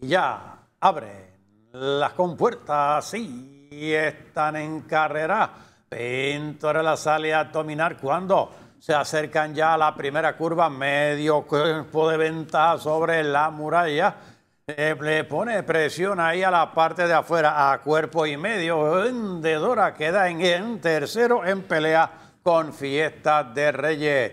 ya abre las compuertas y están en carrera. Pintor la sale a dominar cuando se acercan ya a la primera curva, medio cuerpo de ventaja sobre la muralla. Eh, le pone presión ahí a la parte de afuera, a cuerpo y medio. Vendedora queda en, en tercero en pelea con Fiesta de Reyes.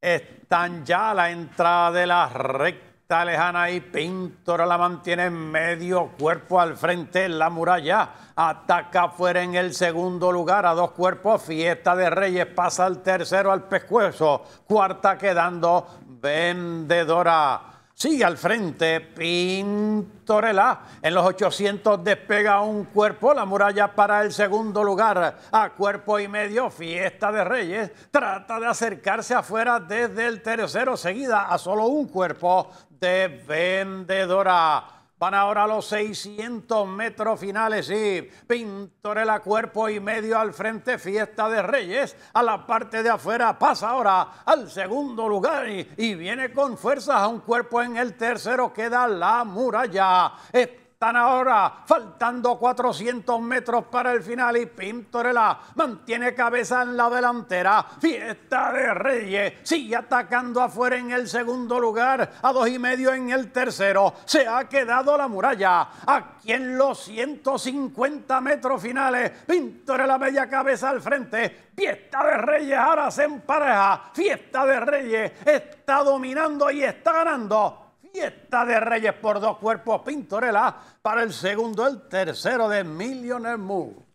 Están ya a la entrada de la recta Está lejana y Pintora la mantiene en medio cuerpo al frente. en La muralla ataca afuera en el segundo lugar a dos cuerpos. Fiesta de Reyes pasa al tercero al pescuezo. Cuarta quedando vendedora. Sigue al frente Pintorela. En los 800 despega un cuerpo. La muralla para el segundo lugar. A cuerpo y medio, Fiesta de Reyes. Trata de acercarse afuera desde el tercero. Seguida a solo un cuerpo de vendedora. Van ahora los 600 metros finales y Pintorela cuerpo y medio al frente, Fiesta de Reyes. A la parte de afuera pasa ahora al segundo lugar y, viene con fuerzas a un cuerpo en el tercero. Queda la muralla. Están ahora faltando 400 metros para el final y Pintorela mantiene cabeza en la delantera. Fiesta de Reyes sigue atacando afuera en el segundo lugar, a dos y medio en el tercero. Se ha quedado la muralla. Aquí en los 150 metros finales, Pintorela media cabeza al frente. Fiesta de Reyes ahora se empareja. Fiesta de Reyes está dominando y está ganando. Fiesta de Reyes por dos cuerpos, Pintorela para el segundo, el tercero de Millionaire moon